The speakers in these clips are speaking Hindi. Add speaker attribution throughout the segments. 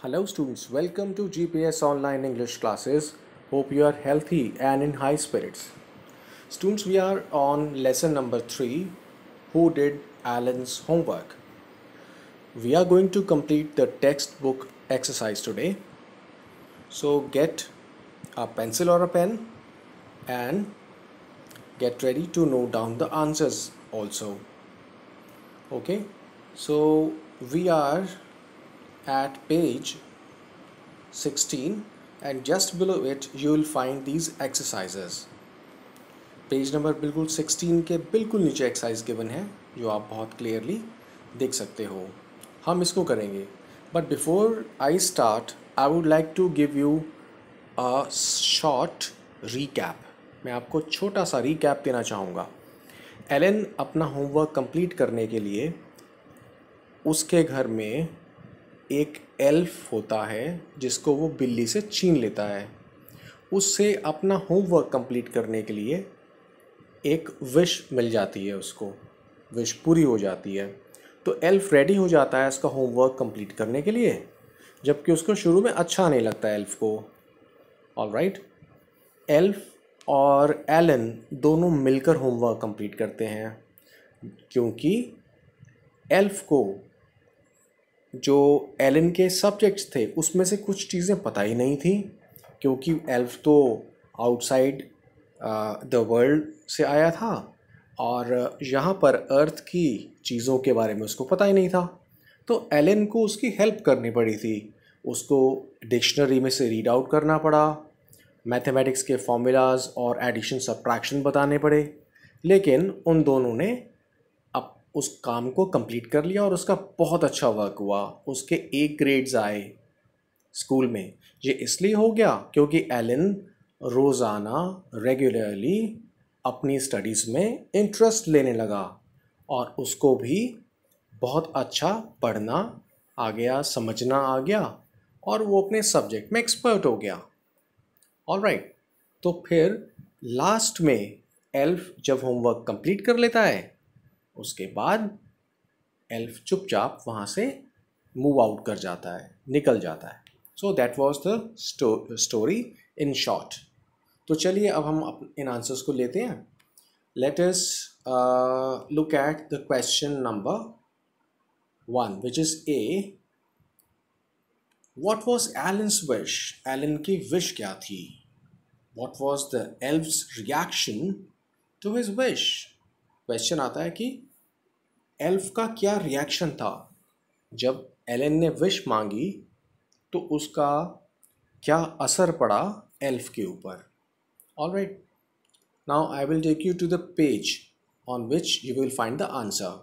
Speaker 1: Hello students, welcome to GPS online English classes. Hope you are healthy and in high spirits. Students, we are on lesson number 3, Who Did Alan's Homework? We are going to complete the textbook exercise today. So get a pencil or a pen and get ready to note down the answers also. Okay, so we are at page 16 and just below it you will find these exercises page number बिल्कुल 16 के बिल्कुल नीचे एक्सरसाइज गिवन है जो आप बहुत क्लियरली देख सकते हो हम इसको करेंगे but before I start I would like to give you a short recap मैं आपको छोटा सा रीकैप देना चाहूँगा एलन अपना होमवर्क कंप्लीट करने के लिए उसके घर में एक एल्फ होता है जिसको वो बिल्ली से छीन लेता है उससे अपना होमवर्क कंप्लीट करने के लिए एक विश मिल जाती है उसको विश पूरी हो जाती है तो एल्फ रेडी हो जाता है उसका होमवर्क कंप्लीट करने के लिए जबकि उसको शुरू में अच्छा नहीं लगता एल्फ को ऑल राइट एल्फ और एलन दोनों मिलकर होमवर्क कंप्लीट करते हैं क्योंकि एल्फ को जो एलन के सब्जेक्ट्स थे उसमें से कुछ चीज़ें पता ही नहीं थी क्योंकि एल्फ तो आउटसाइड द वर्ल्ड से आया था और यहाँ पर अर्थ की चीज़ों के बारे में उसको पता ही नहीं था तो एलन को उसकी हेल्प करनी पड़ी थी उसको डिक्शनरी में से रीड आउट करना पड़ा मैथमेटिक्स के फॉर्मूलाज और एडिशन सब्ट्रैक्शन बताने पड़े लेकिन उन दोनों ने उस काम को कंप्लीट कर लिया और उसका बहुत अच्छा वर्क हुआ उसके एक ग्रेड्स आए स्कूल में ये इसलिए हो गया क्योंकि एलिन रोज़ाना रेगुलरली अपनी स्टडीज़ में इंटरेस्ट लेने लगा और उसको भी बहुत अच्छा पढ़ना आ गया समझना आ गया और वो अपने सब्जेक्ट में एक्सपर्ट हो गया ऑल राइट right, तो फिर लास्ट में एल्फ जब होमवर्क कंप्लीट कर लेता है उसके बाद एल्फ चुपचाप वहाँ से मूव आउट कर जाता है निकल जाता है so that was the story in short तो चलिए अब हम इन आंसर्स को लेते हैं let us look at the question number one which is A what was Alan's wish Alan की विश क्या थी what was the elf reaction to his wish question आता है कि एल्फ का क्या रिएक्शन था जब एलन ने विश मांगी तो उसका क्या असर पड़ा एल्फ के ऊपर all right now I will take you to the page on which you will find the answer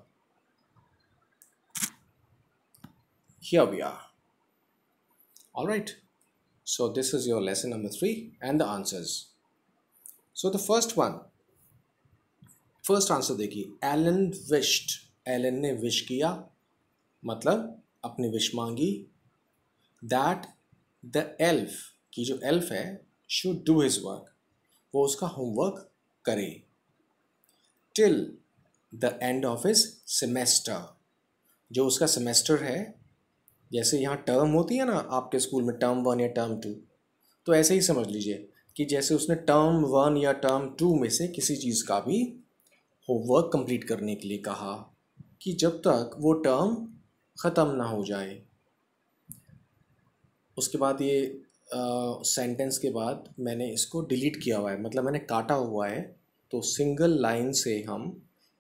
Speaker 1: here we are all right so this is your lesson number three and the answers so the first one first answer देखिए एलन विश्ड एलन ने विश किया मतलब अपनी विश मांगी दैट द एल्फ की जो एल्फ है शुड डू हिज वर्क वो उसका होमवर्क करे till the end of his semester जो उसका सेमेस्टर है जैसे यहाँ टर्म होती है ना आपके स्कूल में टर्म वन या टर्म टू तो ऐसे ही समझ लीजिए कि जैसे उसने टर्म वन या टर्म टू में से किसी चीज़ का भी होमवर्क कंप्लीट करने के लिए कहा कि जब तक वो टर्म ख़त्म ना हो जाए उसके बाद ये सेंटेंस के बाद मैंने इसको डिलीट किया हुआ है मतलब मैंने काटा हुआ है तो सिंगल लाइन से हम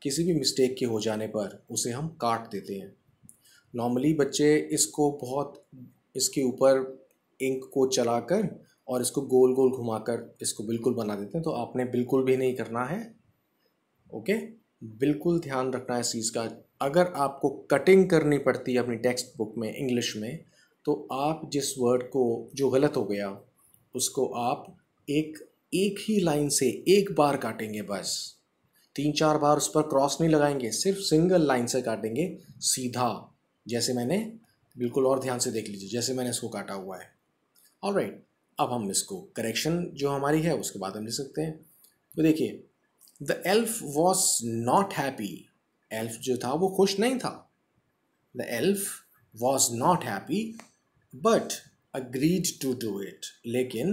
Speaker 1: किसी भी मिस्टेक के हो जाने पर उसे हम काट देते हैं नॉर्मली बच्चे इसको बहुत इसके ऊपर इंक को चलाकर और इसको गोल गोल घुमाकर इसको बिल्कुल बना देते हैं तो आपने बिल्कुल भी नहीं करना है ओके बिल्कुल ध्यान रखना है इस चीज़ का अगर आपको कटिंग करनी पड़ती है अपनी टेक्स्ट बुक में इंग्लिश में तो आप जिस वर्ड को जो गलत हो गया उसको आप एक एक ही लाइन से एक बार काटेंगे बस तीन चार बार उस पर क्रॉस नहीं लगाएंगे सिर्फ सिंगल लाइन से काटेंगे सीधा जैसे मैंने बिल्कुल और ध्यान से देख लीजिए जैसे मैंने इसको काटा हुआ है और राइट अब हम इसको करेक्शन जो हमारी है उसके बाद हम ले सकते हैं तो देखिए the elf was not happy elf जो था वो खुश नहीं था the elf was not happy but agreed to do it लेकिन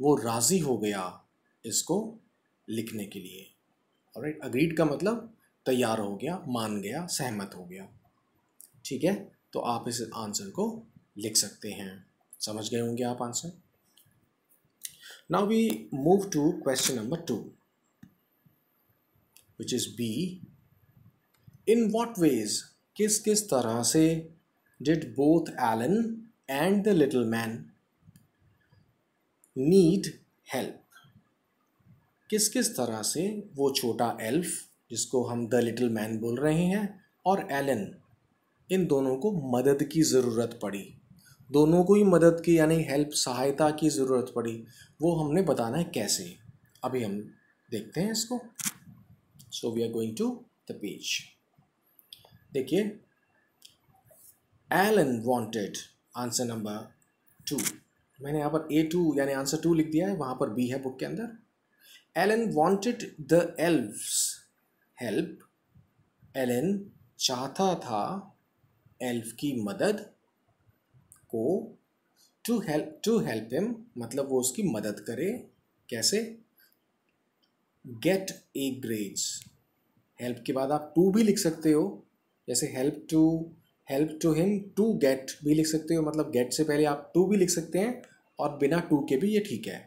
Speaker 1: वो राज़ी हो गया इसको लिखने के लिए और अग्रीड का मतलब तैयार हो गया मान गया सहमत हो गया ठीक है तो आप इस आंसर को लिख सकते हैं समझ गए होंगे आप answer now we move to question number two which is B in what ways किस किस तरह से did both Alan and the little man need help किस किस तरह से वो छोटा एल्फ जिसको हम द लिटिल मैन बोल रहे हैं और एलन इन दोनों को मदद की ज़रूरत पड़ी दोनों को ही मदद की यानी हेल्प सहायता की ज़रूरत पड़ी वो हमने बताना है कैसे अभी हम देखते हैं इसको so we are going to the page देखिए Alan wanted answer number two मैंने यहाँ पर ए टू यानी आंसर टू लिख दिया है वहाँ पर बी है बुक के अंदर Alan wanted the elves help Alan चाहता था एल्फ की मदद को to help to help him मतलब वो उसकी मदद करे कैसे गेट ए ग्रेज हेल्प के बाद आप टू भी लिख सकते हो जैसे help to help to him to get भी लिख सकते हो मतलब गेट से पहले आप टू भी लिख सकते हैं और बिना टू के भी ये ठीक है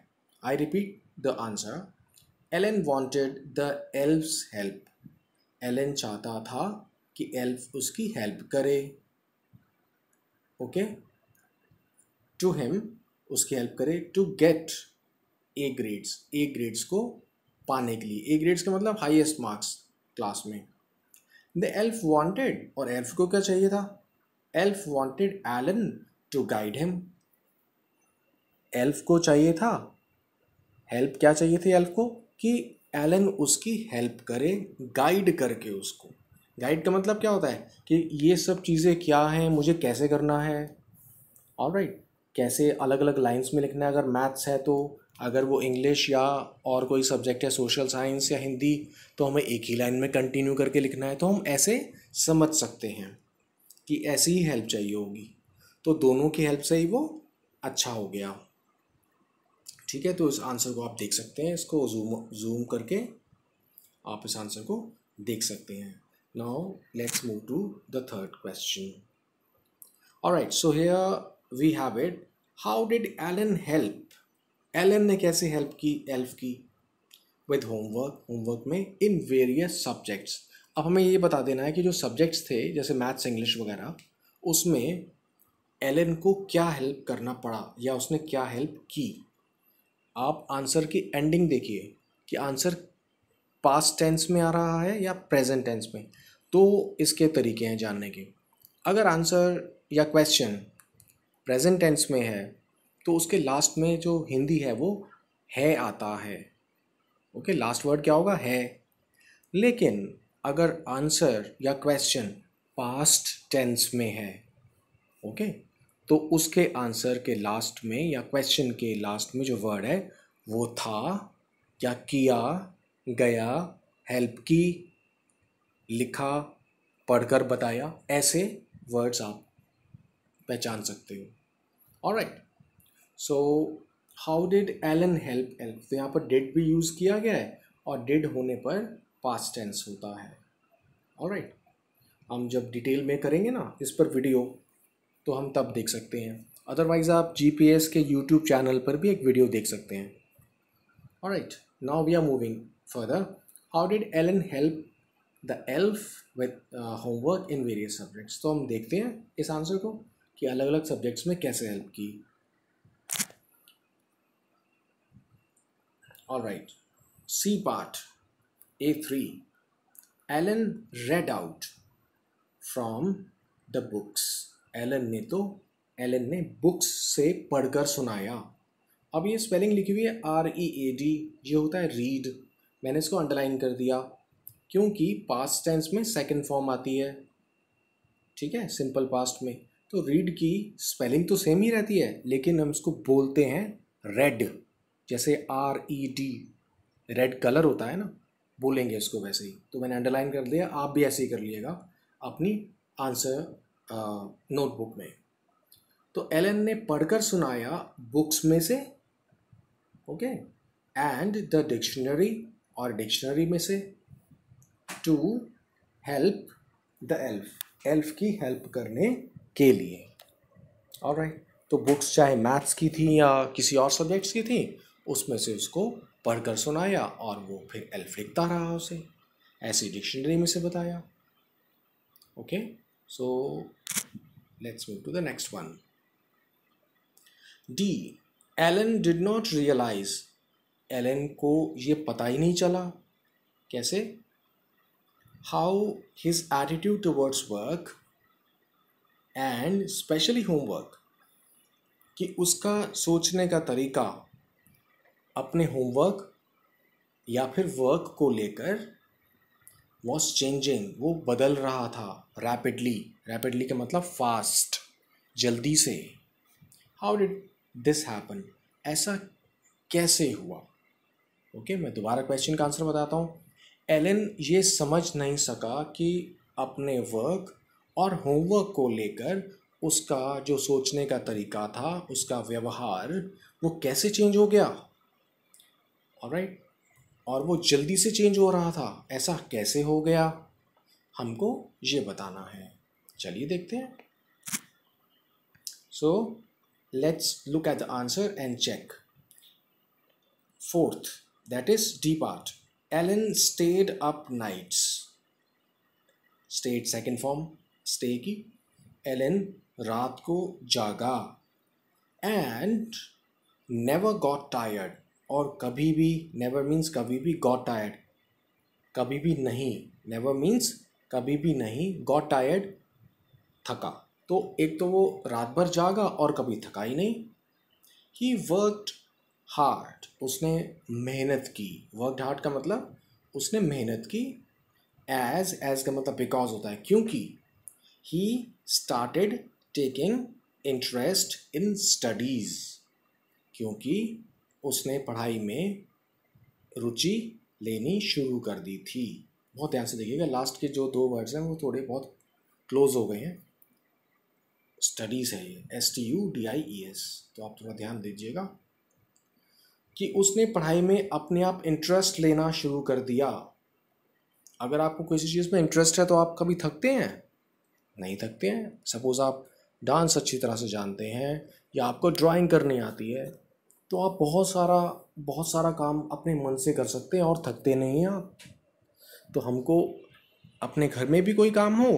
Speaker 1: I repeat the answer Alan wanted the elf's help Alan चाहता था कि एल्फ उसकी हेल्प करे ओके टू हिम उसकी हेल्प करे to get A grades A grades को पाने के लिए ए ग्रेड्स का मतलब हाईएस्ट मार्क्स क्लास में द एल्फ वांटेड और एल्फ को क्या चाहिए था elf wanted Alan to guide him elf को चाहिए था हेल्प क्या चाहिए थी एल्फ को कि एलन उसकी हेल्प करे गाइड करके उसको गाइड का मतलब क्या होता है कि ये सब चीज़ें क्या हैं मुझे कैसे करना है और राइट right. कैसे अलग अलग लाइंस में लिखना है अगर मैथ्स है तो अगर वो इंग्लिश या और कोई सब्जेक्ट है सोशल साइंस या हिंदी तो हमें एक ही लाइन में कंटिन्यू करके लिखना है तो हम ऐसे समझ सकते हैं कि ऐसी ही हेल्प चाहिए होगी तो दोनों की हेल्प से ही वो अच्छा हो गया ठीक है तो इस आंसर को आप देख सकते हैं इसको जूम जूम करके आप इस आंसर को देख सकते हैं now let's move to the third question all right so here we have it how did Alan help Alan ने कैसे हेल्प की एल्फ की विद होमवर्क होमवर्क में इन वेरियस सब्जेक्ट्स अब हमें ये बता देना है कि जो सब्जेक्ट्स थे जैसे मैथ्स इंग्लिश वगैरह उसमें एलन को क्या हेल्प करना पड़ा या उसने क्या हेल्प की आप आंसर की एंडिंग देखिए कि आंसर पास्ट टेंस में आ रहा है या प्रेजेंट टेंस में तो इसके तरीके हैं जानने के अगर आंसर या क्वेश्चन प्रेजेंट टेंस में है तो उसके लास्ट में जो हिंदी है वो है आता है ओके लास्ट वर्ड क्या होगा है लेकिन अगर आंसर या क्वेश्चन पास्ट टेंस में है ओके तो उसके आंसर के लास्ट में या क्वेश्चन के लास्ट में जो वर्ड है वो था या किया गया हेल्प की लिखा पढ़कर बताया ऐसे वर्ड्स आप पहचान सकते हो all right so how did Alan help elf तो यहाँ पर डिड भी यूज़ किया गया है और डिड होने पर पास्ट टेंस होता है और राइट right. हम जब डिटेल में करेंगे ना इस पर वीडियो तो हम तब देख सकते हैं अदरवाइज आप जीपीएस के यूट्यूब चैनल पर भी एक वीडियो देख सकते हैं all right now we are moving further how did Alan help the elf with homework in various subjects तो हम देखते हैं इस आंसर को कि अलग अलग सब्जेक्ट्स में कैसे हेल्प की All right. C part, A3. Alan read out from the books. Alan ने तो एलन ने बुक्स से पढ़कर सुनाया अब ये स्पेलिंग लिखी हुई है आर ई ए डी ये होता है रीड मैंने इसको अंडरलाइन कर दिया क्योंकि पास्ट टेंस में सेकंड फॉर्म आती है ठीक है सिंपल पास्ट में तो रीड की स्पेलिंग तो सेम ही रहती है लेकिन हम इसको बोलते हैं रेड जैसे R E D red colour होता है ना बोलेंगे इसको वैसे ही तो मैंने अंडरलाइन कर दिया आप भी ऐसे ही कर लिएगा अपनी आंसर नोटबुक में तो एलन ने पढ़कर सुनाया बुक्स में से ओके एंड द डिक्शनरी और डिक्शनरी में से to help the elf elf की हेल्प करने के लिए और राइट right. तो बुक्स चाहे मैथ्स की थी या किसी और सब्जेक्ट्स की थी उसमें से उसको पढ़कर सुनाया और वो फिर एल्फ लिखता रहा उसे ऐसी डिक्शनरी में से बताया okay so let's move to the next one D Alan did not realise Alan को ये पता ही नहीं चला कैसे how his attitude towards work and specially homework कि उसका सोचने का तरीका अपने होमवर्क या फिर वर्क को लेकर वॉज चेंजिंग वो बदल रहा था रैपिडली रैपिडली का मतलब फास्ट जल्दी से हाउ डिड दिस हैपन ऐसा कैसे हुआ ओके okay, मैं दोबारा क्वेश्चन का आंसर बताता हूँ एलन ये समझ नहीं सका कि अपने वर्क और होमवर्क को लेकर उसका जो सोचने का तरीका था उसका व्यवहार वो कैसे चेंज हो गया और राइट और वो जल्दी से चेंज हो रहा था ऐसा कैसे हो गया हमको ये बताना है चलिए देखते हैं so let's look at the answer and check fourth that is D part Alan stayed up nights stayed second form stay की एलन रात को जागा एंड नेवर गॉट टायर्ड और कभी भी नेवर मीन्स कभी भी गॉट टायर्ड कभी भी नहीं नेवर मीन्स कभी भी नहीं गॉट टायर्ड थका तो एक तो वो रात भर जागा और कभी थका ही नहीं ही वर्कड हार्ड उसने मेहनत की वर्कड हार्ड का मतलब उसने मेहनत की एज एज का मतलब बिकॉज होता है क्योंकि he started taking interest in studies क्योंकि उसने पढ़ाई में रुचि लेनी शुरू कर दी थी बहुत ध्यान से देखिएगा लास्ट के जो दो वर्ड्स हैं वो थोड़े बहुत क्लोज हो गए हैं स्टडीज़ है ये S T U D I E S तो आप थोड़ा ध्यान दीजिएगा कि उसने पढ़ाई में अपने आप इंटरेस्ट लेना शुरू कर दिया अगर आपको किसी चीज़ में इंटरेस्ट है तो आप कभी थकते हैं नहीं थकते हैं सपोज़ आप डांस अच्छी तरह से जानते हैं या आपको ड्राइंग करनी आती है तो आप बहुत सारा बहुत सारा काम अपने मन से कर सकते हैं और थकते नहीं हैं आप तो हमको अपने घर में भी कोई काम हो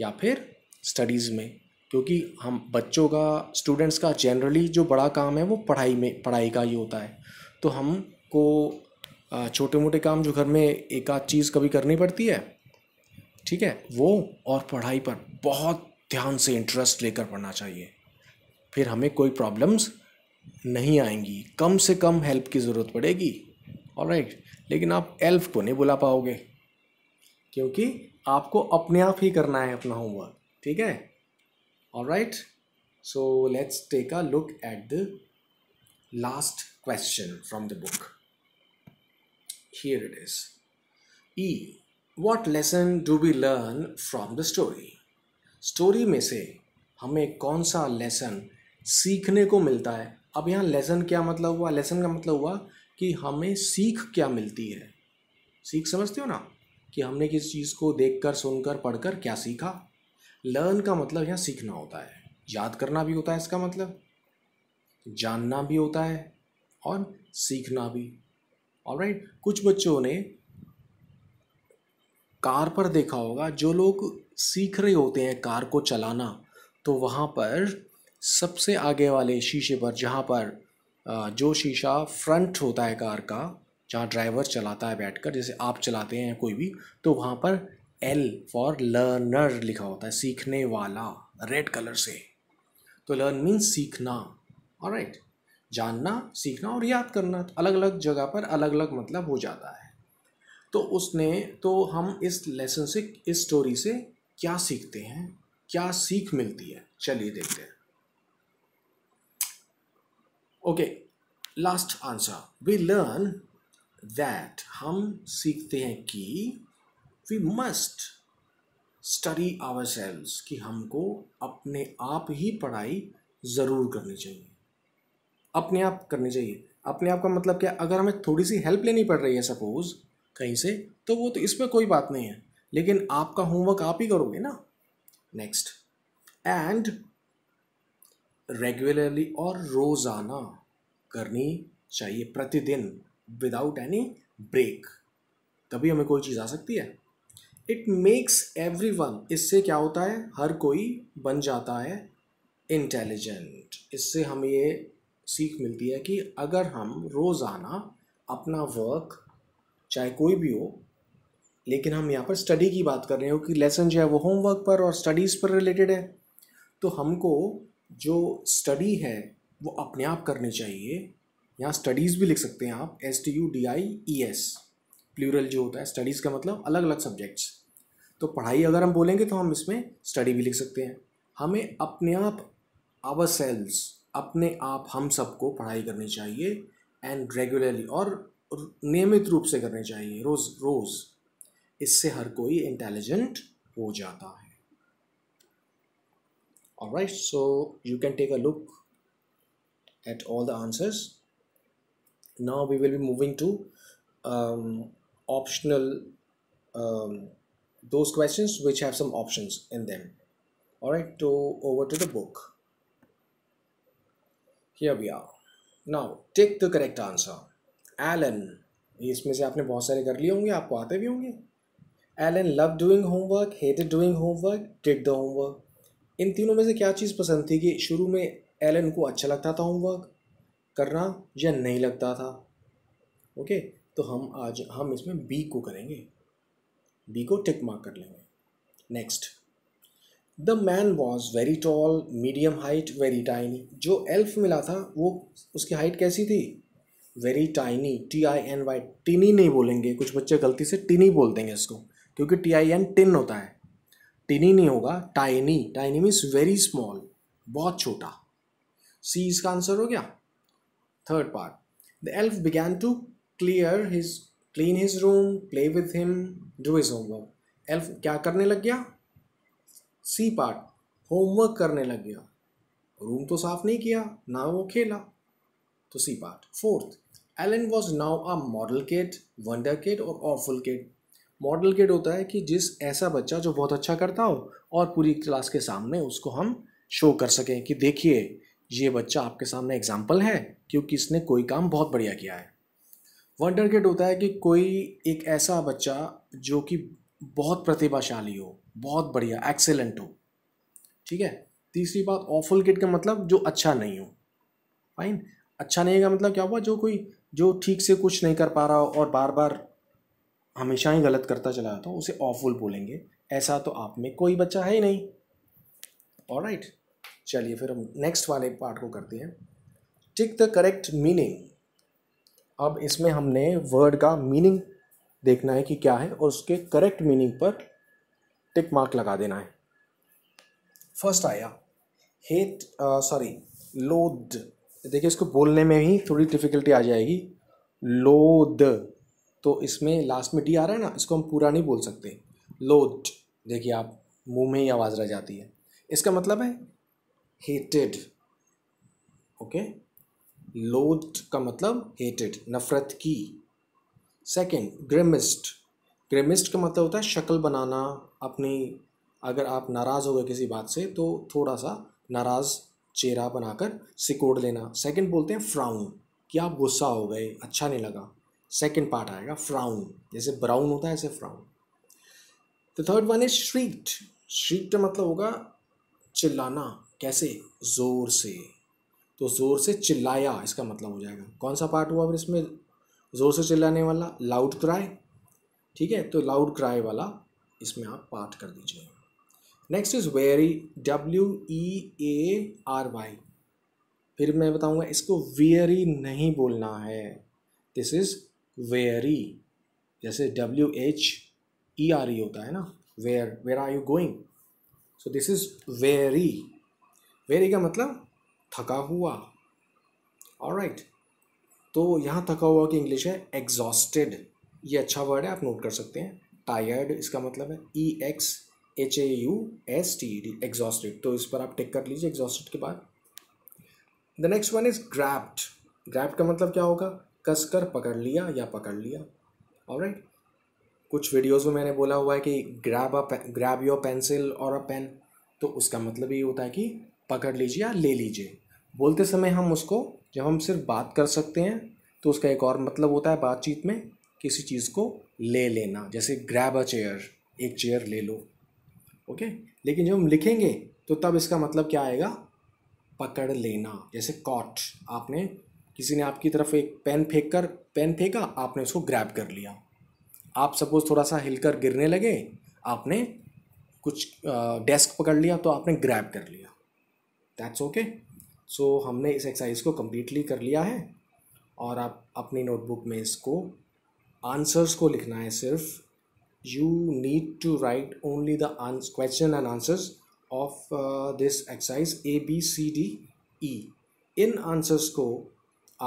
Speaker 1: या फिर स्टडीज़ में क्योंकि हम बच्चों का स्टूडेंट्स का जनरली जो बड़ा काम है वो पढ़ाई में पढ़ाई का ही होता है तो हमको छोटे मोटे काम जो घर में एक आध चीज़ कभी करनी पड़ती है ठीक है वो और पढ़ाई पर बहुत ध्यान से इंटरेस्ट लेकर पढ़ना चाहिए फिर हमें कोई प्रॉब्लम्स नहीं आएंगी कम से कम हेल्प की ज़रूरत पड़ेगी और राइट लेकिन आप एल्फ को नहीं बुला पाओगे क्योंकि आपको अपने आप ही करना है अपना होमवर्क ठीक है all right so let's take a look at the last question from the book here it is E what lesson do we learn from the story story में से हमें कौन सा लेसन सीखने को मिलता है अब यहाँ लेसन क्या मतलब हुआ लेसन का मतलब हुआ कि हमें सीख क्या मिलती है सीख समझते हो ना कि हमने किस चीज़ को देखकर सुनकर पढ़कर क्या सीखा लर्न का मतलब यहाँ सीखना होता है याद करना भी होता है इसका मतलब जानना भी होता है और सीखना भी और राइट कुछ बच्चों ने कार पर देखा होगा जो लोग सीख रहे होते हैं कार को चलाना तो वहाँ पर सबसे आगे वाले शीशे पर जहाँ पर जो शीशा फ्रंट होता है कार का जहाँ ड्राइवर चलाता है बैठकर जैसे आप चलाते हैं कोई भी तो वहाँ पर एल फॉर लर्नर लिखा होता है सीखने वाला रेड कलर से तो लर्न मीन्स सीखना और राइट जानना सीखना और याद करना अलग अलग जगह पर अलग अलग मतलब हो जाता है तो उसने तो हम इस लेसन से इस स्टोरी से क्या सीखते हैं क्या सीख मिलती है चलिए देखते हैं okay last answer we learn that हम सीखते हैं कि we must study our ourselves कि हमको अपने आप ही पढ़ाई ज़रूर करनी चाहिए अपने आप करनी चाहिए अपने आप का मतलब क्या अगर हमें थोड़ी सी हेल्प लेनी पड़ रही है सपोज़ कहीं से तो वो तो इसमें कोई बात नहीं है लेकिन आपका होमवर्क आप ही करोगे ना नेक्स्ट एंड रेगुलरली और रोज़ाना करनी चाहिए प्रतिदिन विदाउट एनी ब्रेक तभी हमें कोई चीज़ आ सकती है इट मेक्स एवरी वन इससे क्या होता है हर कोई बन जाता है इंटेलिजेंट इससे हमें ये सीख मिलती है कि अगर हम रोज़ाना अपना वर्क चाहे कोई भी हो लेकिन हम यहाँ पर स्टडी की बात कर रहे हो कि लेसन जो है वो होमवर्क पर और स्टडीज़ पर रिलेटेड है तो हमको जो स्टडी है वो अपने आप करने चाहिए यहाँ स्टडीज़ भी लिख सकते हैं आप S T U D I E S plural जो होता है स्टडीज़ का मतलब अलग अलग सब्जेक्ट्स तो पढ़ाई अगर हम बोलेंगे तो हम इसमें स्टडी भी लिख सकते हैं हमें अपने आप आवर सेल्स अपने आप हम सबको पढ़ाई करनी चाहिए एंड रेगुलरली और नियमित रूप से करनी चाहिए रोज़ रोज़ इससे हर कोई इंटेलिजेंट हो जाता है all right so you can take a look at all the answers now we will be moving to um, optional um, those questions which have some options in them all right to over to the book here we are now take the correct answer alan इसमें से आपने बहुत सारे कर लिए होंगे आपको आते भी होंगे Alan love doing homework hated doing homework did the homework इन तीनों में से क्या चीज़ पसंद थी कि शुरू में एलन को अच्छा लगता था होमवर्क करना या नहीं लगता था ओके तो हम आज हम इसमें बी को करेंगे बी को टिक मार्क कर लेंगे next the man was very tall medium height very tiny जो एल्फ मिला था वो उसकी हाइट कैसी थी very tiny T I N Y tiny नहीं बोलेंगे कुछ बच्चे गलती से टिनी बोल देंगे इसको क्योंकि टी आई एन टिन होता है टिनी नहीं होगा tiny tiny means very small बहुत छोटा सी इसका आंसर हो गया third part the elf began to clear his clean his room play with him do his homework elf क्या करने लग गया सी पार्ट होमवर्क करने लग गया रूम तो साफ नहीं किया ना वो खेला तो C part fourth Alan was now a model kid wonder kid और ऑफुल किड मॉडल किड होता है कि जिस ऐसा बच्चा जो बहुत अच्छा करता हो और पूरी क्लास के सामने उसको हम शो कर सकें कि देखिए ये बच्चा आपके सामने एग्जाम्पल है क्योंकि इसने कोई काम बहुत बढ़िया किया है वंडर किड होता है कि कोई एक ऐसा बच्चा जो कि बहुत प्रतिभाशाली हो बहुत बढ़िया एक्सेलेंट हो ठीक है तीसरी बात ऑफुल किड का मतलब जो अच्छा नहीं हो फाइन अच्छा नहीं का मतलब क्या हुआ जो कोई जो ठीक से कुछ नहीं कर पा रहा हो और बार बार हमेशा ही गलत करता चला जाता हो उसे ऑफुल बोलेंगे ऐसा तो आप में कोई बच्चा है ही नहीं और राइट चलिए फिर हम नेक्स्ट वाले पार्ट को करते हैं टिक द करेक्ट मीनिंग अब इसमें हमने वर्ड का मीनिंग देखना है कि क्या है और उसके करेक्ट मीनिंग पर टिक मार्क लगा देना है फर्स्ट आया हेट सॉरी लोद देखिए इसको बोलने में ही थोड़ी डिफ़िकल्टी आ जाएगी लोद तो इसमें लास्ट में डी आ रहा है ना इसको हम पूरा नहीं बोल सकते लोद देखिए आप मुंह में ही आवाज़ रह जाती है इसका मतलब है हेटेड ओके लोथ का मतलब हेटेड नफरत की सेकंड ग्रेमिस्ट ग्रेमिस्ट का मतलब होता है शक्ल बनाना अपनी अगर आप नाराज़ हो गए किसी बात से तो थोड़ा सा नाराज़ चेहरा बनाकर सिकोड़ लेना सेकंड बोलते हैं फ्राउन कि आप गुस्सा हो गए अच्छा नहीं लगा सेकंड पार्ट आएगा फ्राउन जैसे ब्राउन होता है ऐसे फ्राउन तो थर्ड वन इज श्रीट का मतलब होगा चिल्लाना कैसे ज़ोर से तो ज़ोर से चिल्लाया इसका मतलब हो जाएगा कौन सा पार्ट हुआ फिर इसमें ज़ोर से चिल्लाने वाला लाउड क्राई ठीक है तो लाउड क्राई वाला इसमें आप पार्ट कर दीजिए next is weary W E A R Y फिर मैं बताऊंगा इसको वेरी नहीं बोलना है दिस इज़ वेरी जैसे W H E R E होता है ना where where are you going so this is weary weary का मतलब थका हुआ और राइट तो यहाँ थका हुआ की इंग्लिश है एग्जॉस्टेड ये अच्छा वर्ड है आप नोट कर सकते हैं टायर्ड इसका मतलब है E X H A U S T D exhausted तो इस पर आप टिक कर लीजिए एग्जॉस्टेड के बाद the next one is grabbed grabbed का मतलब क्या होगा कसकर पकड़ लिया या पकड़ लिया और राइट कुछ वीडियोज़ में मैंने बोला हुआ है कि grab a grab your pencil और अ पेन तो उसका मतलब ये होता है कि पकड़ लीजिए या ले लीजिए बोलते समय हम उसको जब हम सिर्फ बात कर सकते हैं तो उसका एक और मतलब होता है बातचीत में किसी चीज़ को ले लेना जैसे ग्रैब अ चेयर एक चेयर ले लो ओके लेकिन जब हम लिखेंगे तो तब इसका मतलब क्या आएगा पकड़ लेना जैसे कॉट आपने किसी ने आपकी तरफ एक पेन फेंक कर पेन फेंका आपने उसको ग्रैब कर लिया आप सपोज थोड़ा सा हिलकर गिरने लगे आपने कुछ डेस्क पकड़ लिया तो आपने ग्रैब कर लिया दैट्स ओके सो हमने इस एक्सरसाइज को कम्प्लीटली कर लिया है और आप अपनी नोटबुक में इसको आंसर्स को लिखना है सिर्फ you need to write only the question and answers of this exercise A B C D E इन आंसर्स को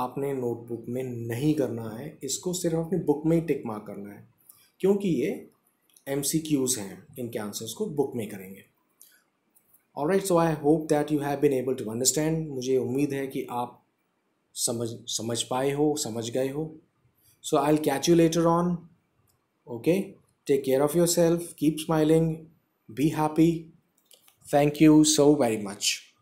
Speaker 1: आपने नोटबुक में नहीं करना है इसको सिर्फ अपनी बुक में ही टिक मार्क करना है क्योंकि ये एम सी क्यूज़ हैं इनके आंसर्स को बुक में करेंगे all right so I hope that you have been able to understand मुझे उम्मीद है कि आप समझ समझ पाए हो समझ गए हो so I catch you later on okay take care of yourself keep smiling be happy thank you so very much